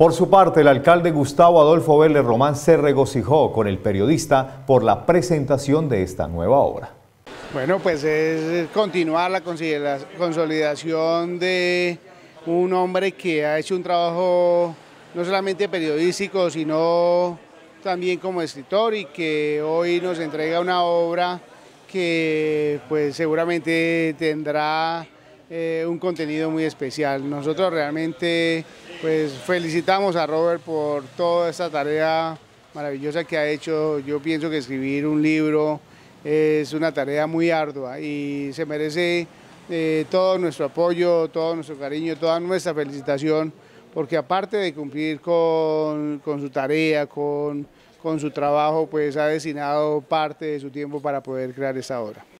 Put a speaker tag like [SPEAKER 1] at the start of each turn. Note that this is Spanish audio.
[SPEAKER 1] Por su parte, el alcalde Gustavo Adolfo Vélez Román se regocijó con el periodista por la presentación de esta nueva obra.
[SPEAKER 2] Bueno, pues es continuar la consolidación de un hombre que ha hecho un trabajo no solamente periodístico, sino también como escritor y que hoy nos entrega una obra que pues seguramente tendrá eh, un contenido muy especial. Nosotros realmente pues, felicitamos a Robert por toda esta tarea maravillosa que ha hecho. Yo pienso que escribir un libro es una tarea muy ardua y se merece eh, todo nuestro apoyo, todo nuestro cariño, toda nuestra felicitación, porque aparte de cumplir con, su tarea, con, con su trabajo, pues ha destinado parte de su tiempo para poder crear esta obra.